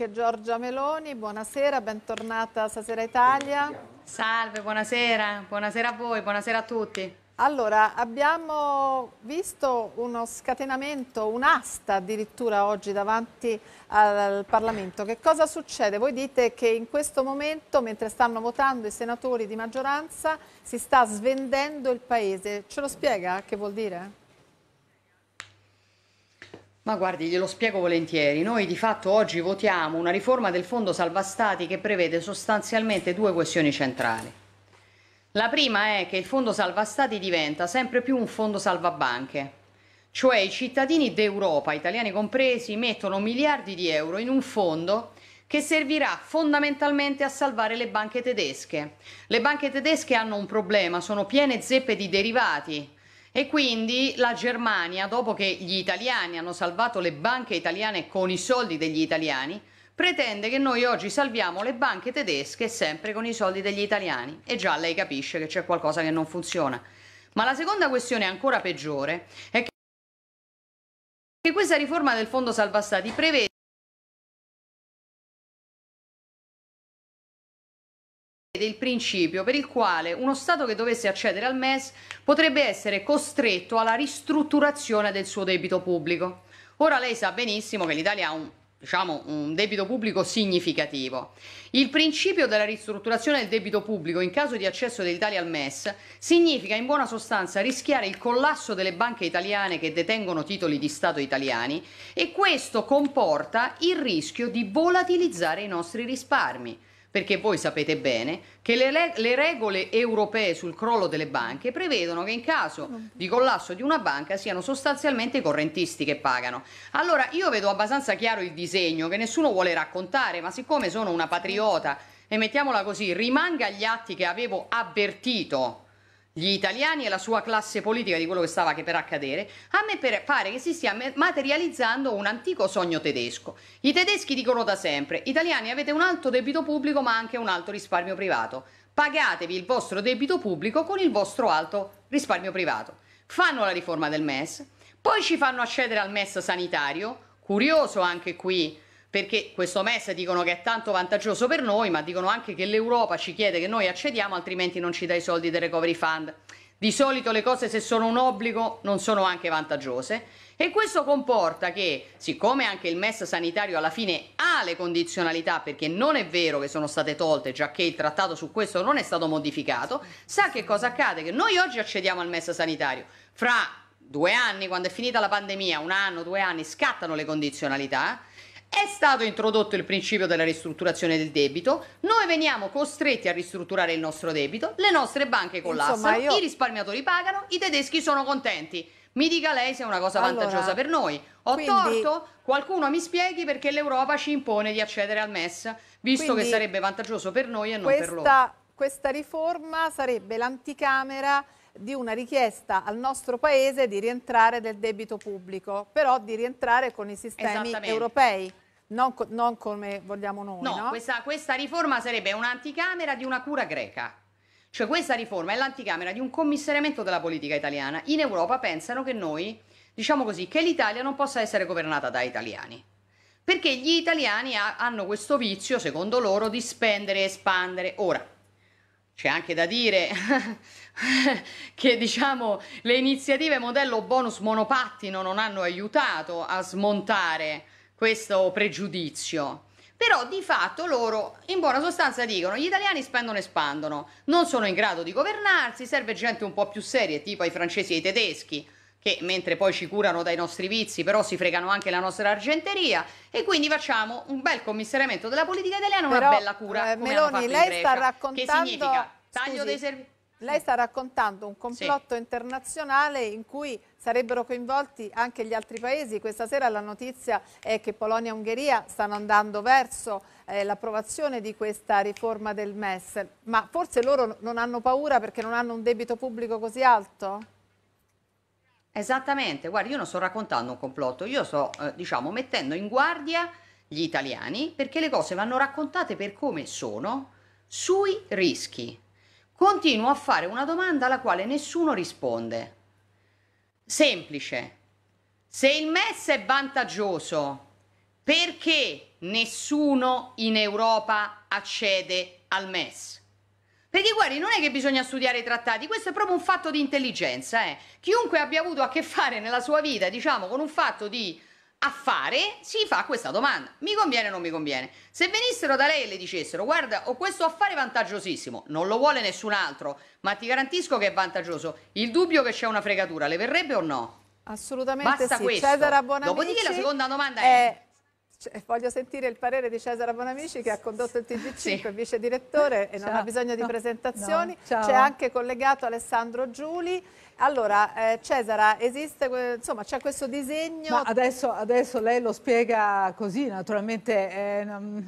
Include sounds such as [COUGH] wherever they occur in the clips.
che Giorgia Meloni, buonasera, bentornata stasera Italia. Salve, buonasera, buonasera a voi, buonasera a tutti. Allora, abbiamo visto uno scatenamento, un'asta addirittura oggi davanti al Parlamento. Che cosa succede? Voi dite che in questo momento, mentre stanno votando i senatori di maggioranza, si sta svendendo il Paese. Ce lo spiega che vuol dire? Ma guardi, glielo spiego volentieri. Noi di fatto oggi votiamo una riforma del Fondo Salva Stati che prevede sostanzialmente due questioni centrali. La prima è che il Fondo Salva Stati diventa sempre più un fondo salvabanche, cioè i cittadini d'Europa, italiani compresi, mettono miliardi di euro in un fondo che servirà fondamentalmente a salvare le banche tedesche. Le banche tedesche hanno un problema, sono piene zeppe di derivati e quindi la Germania, dopo che gli italiani hanno salvato le banche italiane con i soldi degli italiani, pretende che noi oggi salviamo le banche tedesche sempre con i soldi degli italiani. E già lei capisce che c'è qualcosa che non funziona. Ma la seconda questione ancora peggiore è che questa riforma del Fondo Salva Stati prevede il principio per il quale uno Stato che dovesse accedere al MES potrebbe essere costretto alla ristrutturazione del suo debito pubblico. Ora lei sa benissimo che l'Italia ha un diciamo, un debito pubblico significativo. Il principio della ristrutturazione del debito pubblico in caso di accesso dell'Italia al MES significa in buona sostanza rischiare il collasso delle banche italiane che detengono titoli di Stato italiani e questo comporta il rischio di volatilizzare i nostri risparmi perché voi sapete bene che le, le, regole europee sul crollo delle banche prevedono che in caso di collasso di una banca siano sostanzialmente i correntisti che pagano. Allora io vedo abbastanza chiaro il disegno che nessuno vuole raccontare, ma siccome sono una patriota e mettiamola così, rimanga agli atti che avevo avvertito gli italiani e la sua classe politica di quello che stava che per accadere, a me pare che si stia materializzando un antico sogno tedesco. I tedeschi dicono da sempre, italiani avete un alto debito pubblico ma anche un alto risparmio privato, pagatevi il vostro debito pubblico con il vostro alto risparmio privato. Fanno la riforma del MES, poi ci fanno accedere al MES sanitario, curioso anche qui perché questo MES dicono che è tanto vantaggioso per noi, ma dicono anche che l'Europa ci chiede che noi accediamo, altrimenti non ci dà i soldi del Recovery Fund. Di solito le cose se sono un obbligo non sono anche vantaggiose e questo comporta che, siccome anche il MES sanitario alla fine ha le condizionalità, perché non è vero che sono state tolte, già che il trattato su questo non è stato modificato, sa che cosa accade? Che noi oggi accediamo al MES sanitario. Fra due anni, quando è finita la pandemia, un anno, due anni, scattano le condizionalità è stato introdotto il principio della ristrutturazione del debito, noi veniamo costretti a ristrutturare il nostro debito, le nostre banche collassano, io... i risparmiatori pagano, i tedeschi sono contenti. Mi dica lei se è una cosa vantaggiosa per noi. Ho quindi... torto? Qualcuno mi spieghi perché l'Europa ci impone di accedere al MES, visto che sarebbe vantaggioso per noi e non questa, per loro. Questa riforma sarebbe l'anticamera di una richiesta al nostro Paese di rientrare del debito pubblico, però di rientrare con i sistemi europei. Non, co non come vogliamo noi, no? no? Questa, questa riforma sarebbe un'anticamera di una cura greca. Cioè questa riforma è l'anticamera di un commissariamento della politica italiana. In Europa pensano che noi, diciamo così, che l'Italia non possa essere governata da italiani. Perché gli italiani ha, hanno questo vizio, secondo loro, di spendere e espandere. Ora, c'è anche da dire [LAUGHS] che diciamo, le iniziative modello bonus monopattino non hanno aiutato a smontare questo pregiudizio. Però di fatto loro in buona sostanza dicono gli italiani spendono e spandono, non sono in grado di governarsi, serve gente un po' più seria, tipo ai francesi e ai tedeschi, che mentre poi ci curano dai nostri vizi, però si fregano anche la nostra argenteria e quindi facciamo un bel commissariamento della politica italiana, però, una bella cura eh, Meloni, lei Grecia, sta raccontando che significa taglio scusi, dei servizi. Lei sta raccontando un complotto sì. internazionale in cui sarebbero coinvolti anche gli altri paesi. Questa sera la notizia è che Polonia e Ungheria stanno andando verso eh, l'approvazione di questa riforma del MES, ma forse loro non hanno paura perché non hanno un debito pubblico così alto? Esattamente, guarda, io non sto raccontando un complotto, io sto, eh, diciamo, mettendo in guardia gli italiani perché le cose vanno raccontate per come sono sui rischi. Continuo a fare una domanda alla quale nessuno risponde semplice. Se il MES è vantaggioso, perché nessuno in Europa accede al MES? Perché guardi, non è che bisogna studiare i trattati, questo è proprio un fatto di intelligenza. Eh. Chiunque abbia avuto a che fare nella sua vita, diciamo, con un fatto di a fare si fa questa domanda. Mi conviene o non mi conviene? Se venissero da lei e le dicessero guarda ho questo affare vantaggiosissimo, non lo vuole nessun altro, ma ti garantisco che è vantaggioso, il dubbio che c'è una fregatura le verrebbe o no? Assolutamente Basta sì. Questo. Cesare Bonamici. Dopodiché la seconda domanda eh, è... è cioè, voglio sentire il parere di Cesare Bonamici che ha condotto il TG5, sì. vice direttore e Ciao. non ha bisogno di presentazioni. No. C'è anche collegato Alessandro Giuli. Allora, eh, Cesara, esiste, insomma, c'è questo disegno... Adesso, adesso, lei lo spiega così, naturalmente eh,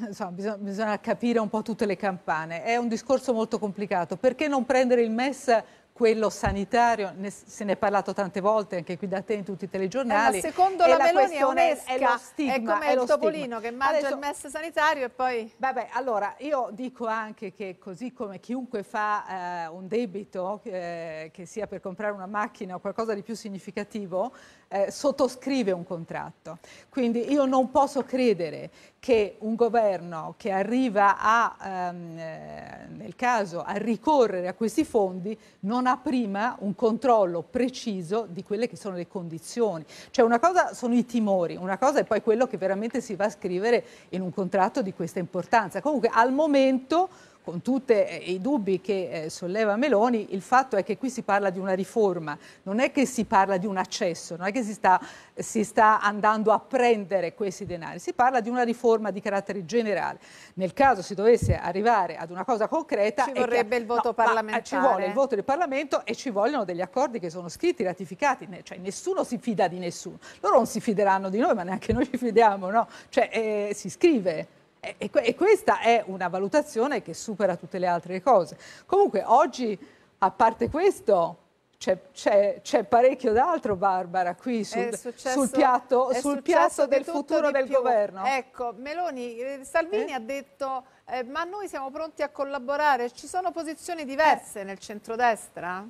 insomma, bisogna, bisogna capire un po' tutte le campane. È un discorso molto complicato. Perché non prendere il MES quello sanitario, ne, se ne è parlato tante volte anche qui da te in tutti i telegiornali. Eh, ma secondo la, la Meloni è onesca, è, lo stigma, è come è il topolino stigma. che mangia Adesso, il MES sanitario e poi... Vabbè, allora io dico anche che così come chiunque fa eh, un debito, eh, che sia per comprare una macchina o qualcosa di più significativo, eh, sottoscrive un contratto. Quindi io non posso credere che un governo che arriva a, ehm, eh, nel caso, a ricorrere a questi fondi non non ha prima un controllo preciso di quelle che sono le condizioni. Cioè una cosa sono i timori, una cosa è poi quello che veramente si va a scrivere in un contratto di questa importanza. Comunque al momento con tutti eh, i dubbi che eh, solleva Meloni, il fatto è che qui si parla di una riforma, non è che si parla di un accesso, non è che si sta, si sta andando a prendere questi denari, si parla di una riforma di carattere generale. Nel caso si dovesse arrivare ad una cosa concreta... Ci vorrebbe che, il voto no, eh, parlamentare. Ci vuole il voto del Parlamento e ci vogliono degli accordi che sono scritti, ratificati, cioè nessuno si fida di nessuno. Loro non si fideranno di noi, ma neanche noi ci fidiamo, no? Cioè eh, si scrive. E, e, e questa è una valutazione che supera tutte le altre cose. Comunque oggi, a parte questo, c'è, parecchio d'altro, Barbara, qui sul, successo, sul piatto, sul piatto del futuro del più. governo. Ecco, Meloni, eh, Salvini eh? ha detto, eh, ma noi siamo pronti a collaborare. Ci sono posizioni diverse eh. nel centrodestra?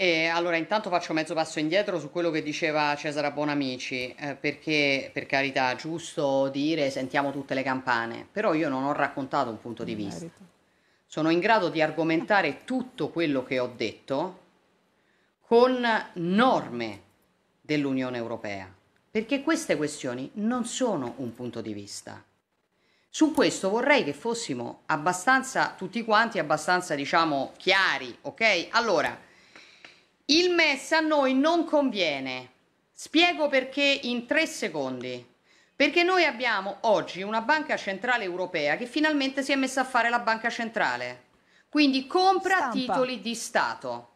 E allora intanto faccio mezzo passo indietro su quello che diceva Cesara Bonamici, eh, perché per carità è giusto dire sentiamo tutte le campane, però io non ho raccontato un punto di in vista. Merito. Sono in grado di argomentare tutto quello che ho detto con norme dell'Unione Europea, perché queste questioni non sono un punto di vista. Su questo vorrei che fossimo abbastanza tutti quanti abbastanza diciamo chiari, ok? Allora, il MES a noi non conviene. Spiego perché in tre secondi. Perché noi abbiamo oggi una banca centrale europea che finalmente si è messa a fare la banca centrale. Quindi compra stampa. titoli di Stato.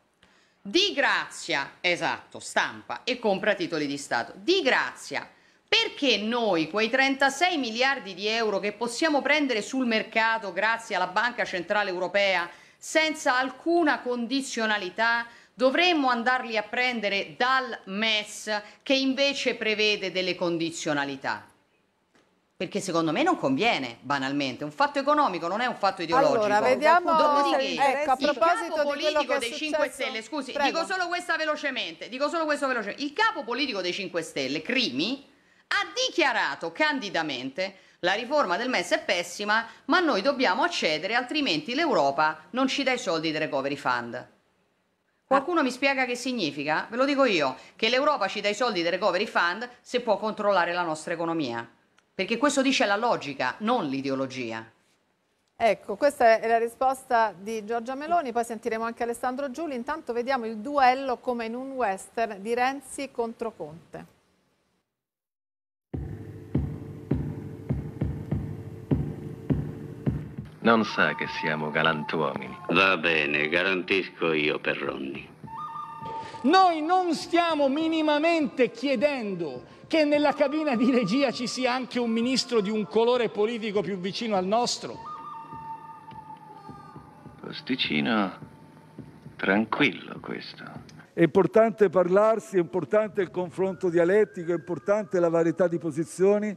Di grazia, esatto, stampa e compra titoli di Stato. Di grazia, perché noi quei 36 miliardi di euro che possiamo prendere sul mercato grazie alla Banca Centrale Europea senza alcuna condizionalità dovremmo andarli a prendere dal MES che invece prevede delle condizionalità. Perché secondo me non conviene, banalmente. Un fatto economico non è un fatto ideologico. Allora, vediamo... Dopodiché, ecco, a proposito il capo politico dei 5 Stelle, scusi, Prego. dico solo questa velocemente, dico solo questo velocemente. Il capo politico dei 5 Stelle, Crimi, ha dichiarato candidamente la riforma del MES è pessima, ma noi dobbiamo accedere, altrimenti l'Europa non ci dà i soldi del recovery fund. Qualcuno mi spiega che significa? Ve lo dico io, che l'Europa ci dà i soldi del recovery fund se può controllare la nostra economia. Perché questo dice la logica, non l'ideologia. Ecco, questa è la risposta di Giorgia Meloni, poi sentiremo anche Alessandro Giuli. Intanto vediamo il duello come in un western di Renzi contro Conte. Non sa che siamo galantuomini. Va bene, garantisco io, Perronni. Noi non stiamo minimamente chiedendo che nella cabina di regia ci sia anche un ministro di un colore politico più vicino al nostro. Posticino tranquillo questo. È importante parlarsi, è importante il confronto dialettico, è importante la varietà di posizioni,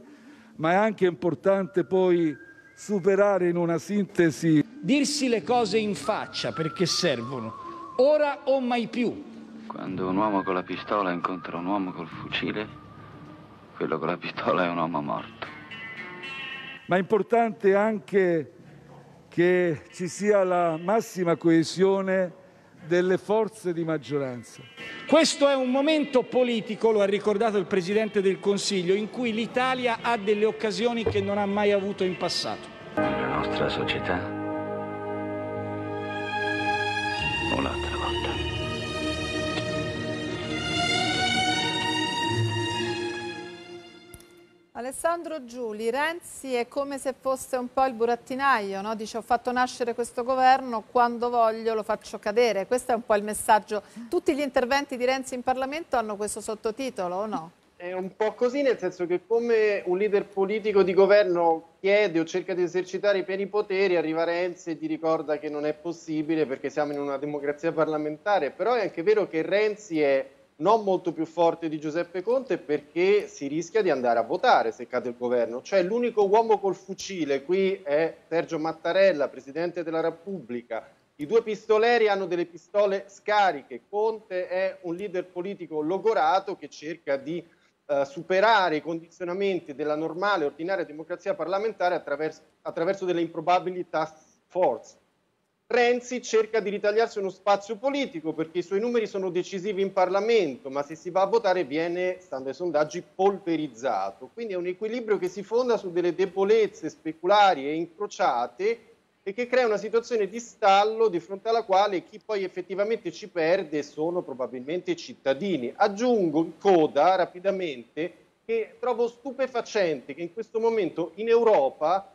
ma è anche importante poi superare in una sintesi. Dirsi le cose in faccia perché servono, ora o mai più. Quando un uomo con la pistola incontra un uomo col fucile, quello con la pistola è un uomo morto. Ma è importante anche che ci sia la massima coesione delle forze di maggioranza. Questo è un momento politico, lo ha ricordato il Presidente del Consiglio, in cui l'Italia ha delle occasioni che non ha mai avuto in passato. La nostra società, un'altra volta. Alessandro Giuli, Renzi è come se fosse un po' il burattinaio, no? dice ho fatto nascere questo governo, quando voglio lo faccio cadere, questo è un po' il messaggio. Tutti gli interventi di Renzi in Parlamento hanno questo sottotitolo o no? È un po' così, nel senso che come un leader politico di governo chiede o cerca di esercitare i pieni poteri, arriva Renzi e ti ricorda che non è possibile perché siamo in una democrazia parlamentare, però è anche vero che Renzi è non molto più forte di Giuseppe Conte perché si rischia di andare a votare se cade il governo. Cioè l'unico uomo col fucile qui è Sergio Mattarella, Presidente della Repubblica. I due pistoleri hanno delle pistole scariche. Conte è un leader politico logorato che cerca di eh, superare i condizionamenti della normale, ordinaria democrazia parlamentare attraverso, attraverso delle improbabili task force Renzi cerca di ritagliarsi uno spazio politico perché i suoi numeri sono decisivi in Parlamento, ma se si va a votare viene, stando ai sondaggi, polverizzato. Quindi è un equilibrio che si fonda su delle debolezze speculari e incrociate e che crea una situazione di stallo di fronte alla quale chi poi effettivamente ci perde sono probabilmente i cittadini. Aggiungo in coda rapidamente che trovo stupefacente che in questo momento in Europa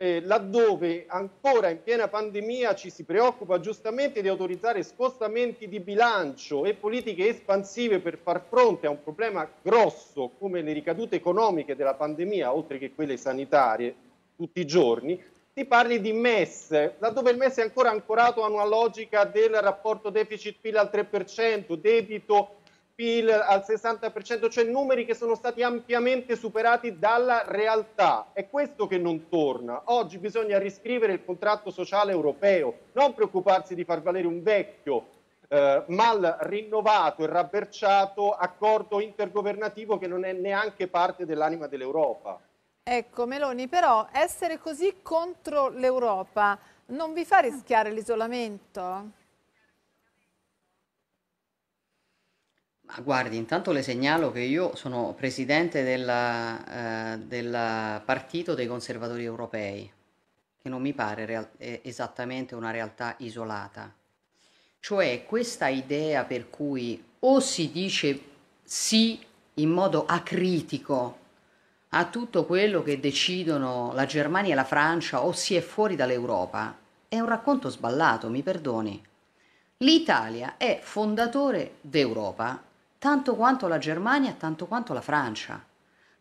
eh, laddove ancora in piena pandemia ci si preoccupa giustamente di autorizzare spostamenti di bilancio e politiche espansive per far fronte a un problema grosso come le ricadute economiche della pandemia, oltre che quelle sanitarie, tutti i giorni, si parli di MES, laddove il MES è ancora ancorato a una logica del rapporto deficit-PIL al 3%, debito PIL al 60%, cioè numeri che sono stati ampiamente superati dalla realtà. È questo che non torna. Oggi bisogna riscrivere il contratto sociale europeo, non preoccuparsi di far valere un vecchio, eh, mal rinnovato e rabberciato accordo intergovernativo che non è neanche parte dell'anima dell'Europa. Ecco Meloni, però essere così contro l'Europa non vi fa rischiare l'isolamento? Ma guardi, intanto le segnalo che io sono presidente della, eh, del Partito dei Conservatori Europei, che non mi pare real- esattamente una realtà isolata. Cioè questa idea per cui o si dice sì in modo acritico a tutto quello che decidono la Germania e la Francia o si è fuori dall'Europa, è un racconto sballato, mi perdoni. L'Italia è fondatore d'Europa tanto quanto la Germania, tanto quanto la Francia.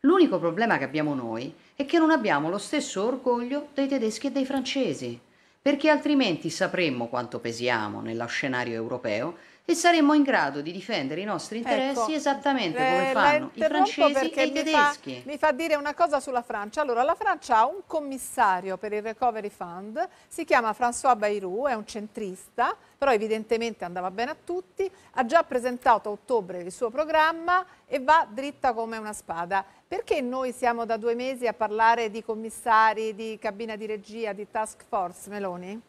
L'unico problema che abbiamo noi è che non abbiamo lo stesso orgoglio dei tedeschi e dei francesi, perché altrimenti sapremmo quanto pesiamo nello scenario europeo e saremmo in grado di difendere i nostri ecco. interessi ecco, esattamente come eh, fanno i francesi e i tedeschi. Mi fa, mi fa dire una cosa sulla Francia. Allora, la Francia ha un commissario per il Recovery Fund, si chiama François Bayrou, è un centrista, però evidentemente andava bene a tutti, ha già presentato a ottobre il suo programma e va dritta come una spada. Perché noi siamo da due mesi a parlare di commissari, di cabina di regia, di task force, Meloni?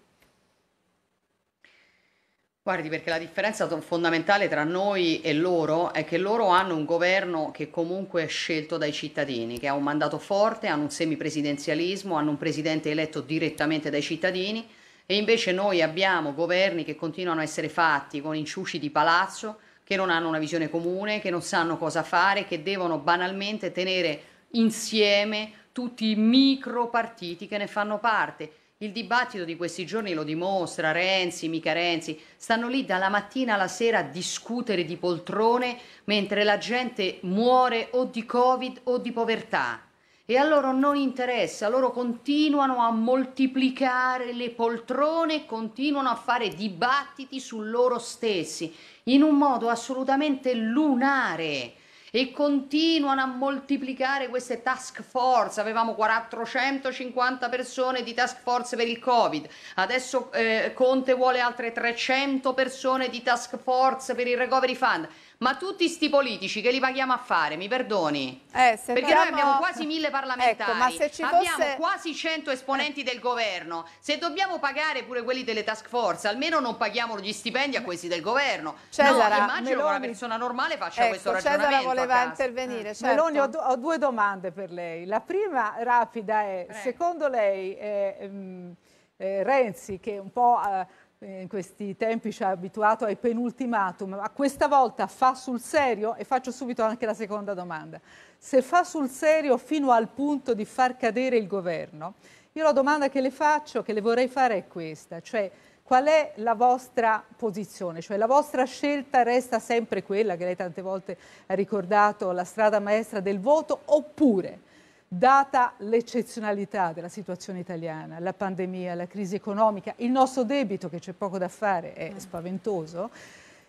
Guardi, perché la differenza fondamentale tra noi e loro è che loro hanno un governo che comunque è scelto dai cittadini, che ha un mandato forte, hanno un semipresidenzialismo, hanno un presidente eletto direttamente dai cittadini e invece noi abbiamo governi che continuano a essere fatti con inciuci di palazzo, che non hanno una visione comune, che non sanno cosa fare, che devono banalmente tenere insieme tutti i micro partiti che ne fanno parte il dibattito di questi giorni lo dimostra, Renzi, mica Renzi, stanno lì dalla mattina alla sera a discutere di poltrone mentre la gente muore o di Covid o di povertà. E a loro non interessa, loro continuano a moltiplicare le poltrone, continuano a fare dibattiti su loro stessi, in un modo assolutamente lunare e continuano a moltiplicare queste task force. Avevamo 450 persone di task force per il Covid, adesso eh, Conte vuole altre 300 persone di task force per il recovery fund ma tutti sti politici che li paghiamo a fare, mi perdoni, eh, perché siamo... noi abbiamo quasi mille parlamentari, ecco, fosse... abbiamo quasi 100 esponenti eh. del governo, se dobbiamo pagare pure quelli delle task force, almeno non paghiamo gli stipendi a questi del governo. Cesara, no, immagino Meloni... che una persona normale faccia ecco, questo ragionamento. Cesara voleva intervenire. Eh. Certo. Meloni, ho, ho, due domande per lei. La prima rapida è, Prego. secondo lei... Eh, ehm, eh, Renzi che un po' eh, eh, in questi tempi ci ha abituato ai penultimatum, ma questa volta fa sul serio e faccio subito anche la seconda domanda. Se fa sul serio fino al punto di far cadere il governo, io la domanda che le faccio, che le vorrei fare è questa, cioè qual è la vostra posizione? Cioè la vostra scelta resta sempre quella che lei tante volte ha ricordato, la strada maestra del voto, oppure data l'eccezionalità della situazione italiana, la pandemia, la crisi economica, il nostro debito, che c'è poco da fare, è mm. spaventoso,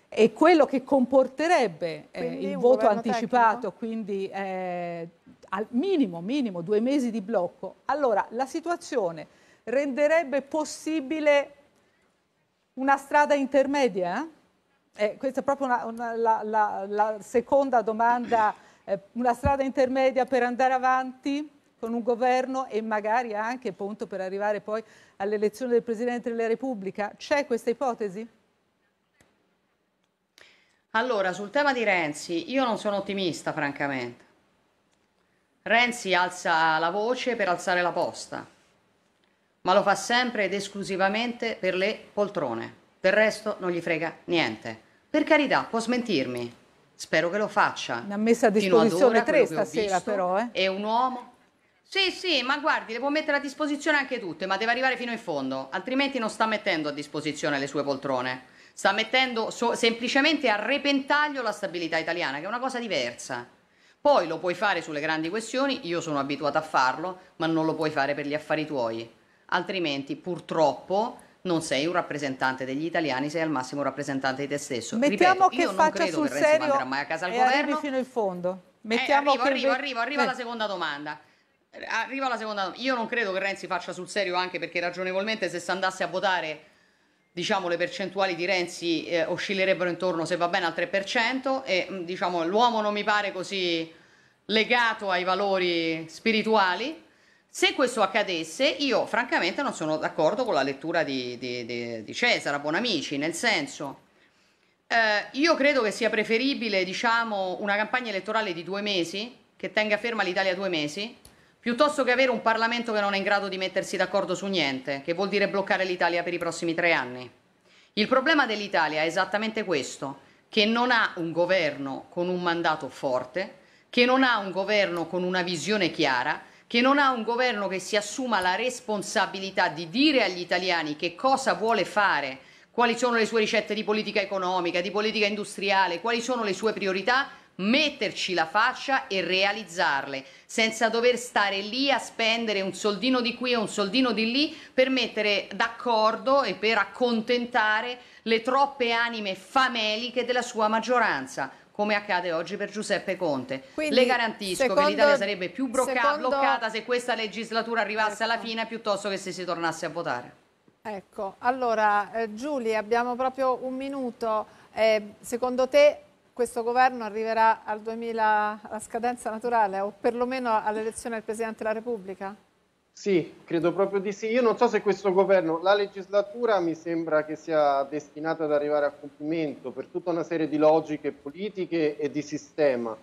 e quello che comporterebbe eh, il voto anticipato, tecnico. quindi eh, al minimo, minimo due mesi di blocco, allora la situazione renderebbe possibile una strada intermedia? Eh, questa è proprio una, una, la, la, la seconda domanda eh, una strada intermedia per andare avanti con un governo e magari anche appunto, per arrivare poi all'elezione del Presidente della Repubblica? C'è questa ipotesi? Allora, sul tema di Renzi, io non sono ottimista, francamente. Renzi alza la voce per alzare la posta, ma lo fa sempre ed esclusivamente per le poltrone. Del resto non gli frega niente. Per carità, può smentirmi, Spero che lo faccia. Ne ha messa a disposizione ora, tre stasera però. Eh? È un uomo. Sì, sì, ma guardi, le può mettere a disposizione anche tutte, ma deve arrivare fino in fondo, altrimenti non sta mettendo a disposizione le sue poltrone. Sta mettendo so semplicemente a repentaglio la stabilità italiana, che è una cosa diversa. Poi lo puoi fare sulle grandi questioni, io sono abituata a farlo, ma non lo puoi fare per gli affari tuoi. Altrimenti, purtroppo, non sei un rappresentante degli italiani, sei al massimo un rappresentante di te stesso. Mettiamo Ripeto, che io faccia non credo sul che Renzi andrà mai a casa al governo. fino in fondo. Eh, Mettiamo eh, arrivo, che... arrivo, arrivo, arriva eh. seconda domanda. Eh, arriva la seconda domanda. Io non credo che Renzi faccia sul serio anche perché ragionevolmente se si andasse a votare diciamo le percentuali di Renzi eh, oscillerebbero intorno se va bene al 3% e mm, diciamo l'uomo non mi pare così legato ai valori spirituali se questo accadesse, io francamente non sono d'accordo con la lettura di, di, di, di Cesare Buonamici, nel senso, eh, io credo che sia preferibile diciamo, una campagna elettorale di due mesi, che tenga ferma l'Italia due mesi, piuttosto che avere un Parlamento che non è in grado di mettersi d'accordo su niente, che vuol dire bloccare l'Italia per i prossimi tre anni. Il problema dell'Italia è esattamente questo, che non ha un governo con un mandato forte, che non ha un governo con una visione chiara, che non ha un governo che si assuma la responsabilità di dire agli italiani che cosa vuole fare, quali sono le sue ricette di politica economica, di politica industriale, quali sono le sue priorità, metterci la faccia e realizzarle, senza dover stare lì a spendere un soldino di qui e un soldino di lì per mettere d'accordo e per accontentare le troppe anime fameliche della sua maggioranza come accade oggi per Giuseppe Conte. Quindi, Le garantisco secondo, che l'Italia sarebbe più brocca- secondo... bloccata se questa legislatura arrivasse ecco. alla fine piuttosto che se si tornasse a votare. Ecco, allora eh, Giulia abbiamo proprio un minuto. Eh, secondo te questo governo arriverà al 2000, alla scadenza naturale o perlomeno all'elezione del Presidente della Repubblica? Sì, credo proprio di sì. Io non so se questo governo, la legislatura mi sembra che sia destinata ad arrivare a compimento per tutta una serie di logiche politiche e di sistema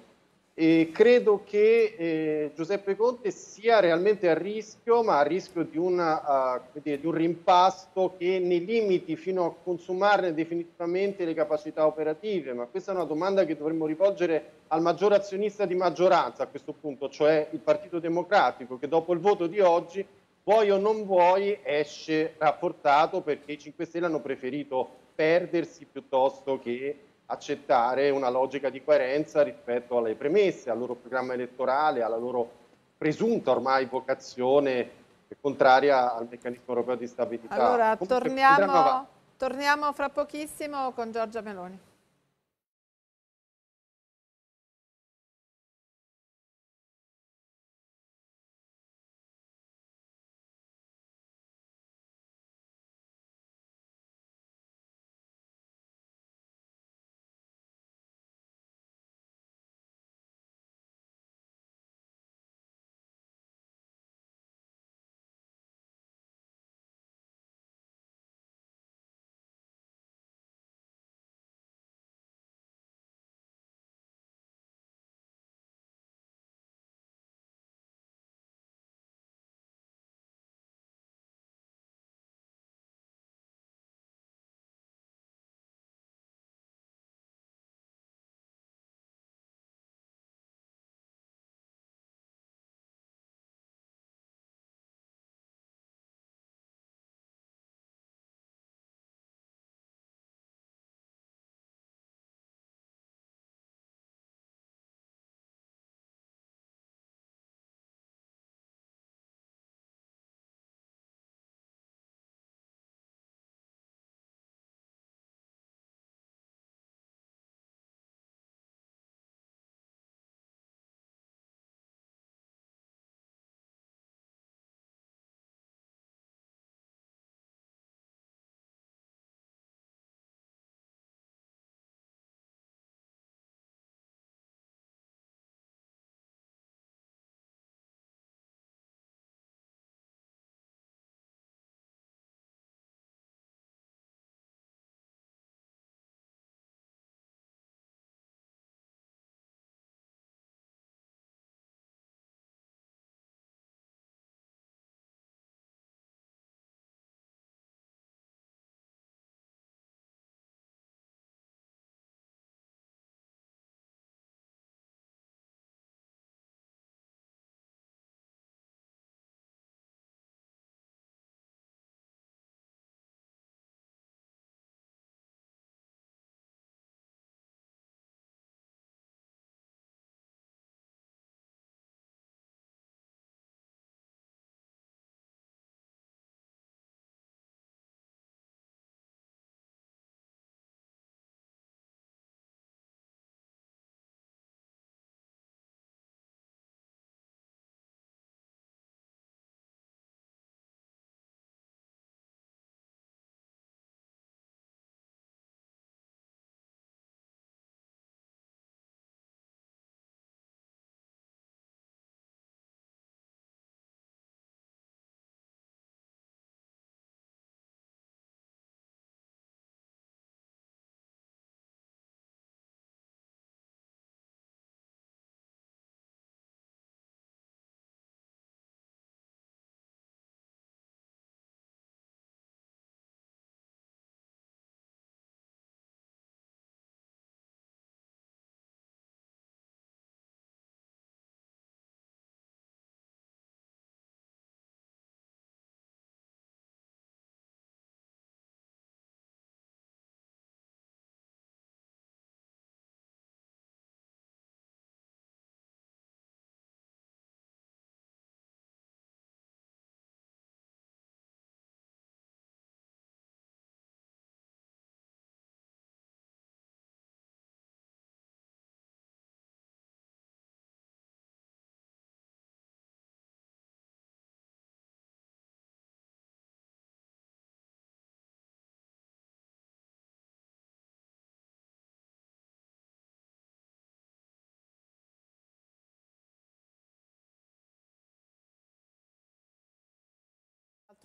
e credo che eh, Giuseppe Conte sia realmente a rischio, ma a rischio di, una, uh, dire, di un rimpasto che ne limiti fino a consumarne definitivamente le capacità operative. Ma questa è una domanda che dovremmo rivolgere al maggior azionista di maggioranza a questo punto, cioè il Partito Democratico, che dopo il voto di oggi, vuoi o non vuoi, esce rafforzato perché i 5 Stelle hanno preferito perdersi piuttosto che accettare una logica di coerenza rispetto alle premesse, al loro programma elettorale, alla loro presunta ormai vocazione contraria al meccanismo europeo di stabilità. Allora, Comunque, torniamo, torniamo fra pochissimo con Giorgia Meloni.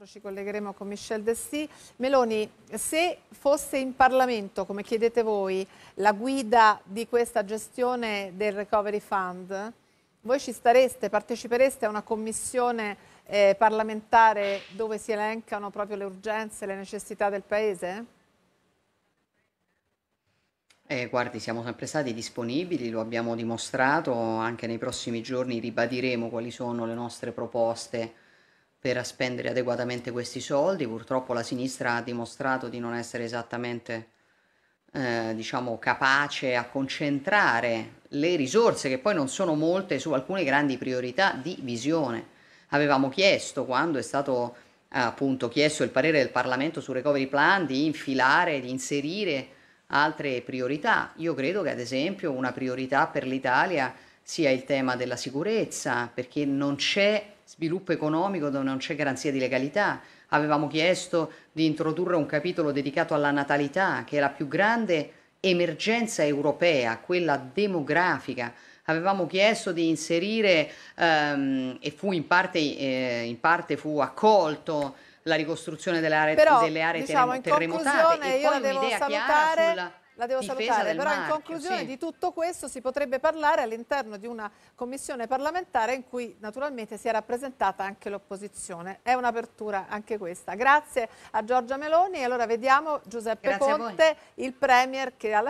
ci collegheremo con Michel Dessy. Meloni, se fosse in Parlamento, come chiedete voi, la guida di questa gestione del Recovery Fund, voi ci stareste, partecipereste a una commissione eh, parlamentare dove si elencano proprio le urgenze, le necessità del Paese? Eh, guardi, siamo sempre stati disponibili, lo abbiamo dimostrato, anche nei prossimi giorni ribadiremo quali sono le nostre proposte per spendere adeguatamente questi soldi. Purtroppo la sinistra ha dimostrato di non essere esattamente eh, diciamo capace a concentrare le risorse che poi non sono molte su alcune grandi priorità di visione. Avevamo chiesto quando è stato appunto chiesto il parere del Parlamento sul recovery plan di infilare, di inserire altre priorità. Io credo che ad esempio una priorità per l'Italia sia il tema della sicurezza, perché non c'è sviluppo economico dove non c'è garanzia di legalità. Avevamo chiesto di introdurre un capitolo dedicato alla natalità, che è la più grande emergenza europea, quella demografica. Avevamo chiesto di inserire ehm, e fu in parte, eh, in parte fu accolto la ricostruzione delle aree, Però, delle aree diciamo, terremotate e poi un'idea chiara sulla la devo salutare, però marchio, in conclusione sì. di tutto questo si potrebbe parlare all'interno di una commissione parlamentare in cui naturalmente si è rappresentata anche l'opposizione. È un'apertura anche questa. Grazie a Giorgia Meloni e allora vediamo Giuseppe Grazie Conte, il Premier che alla fine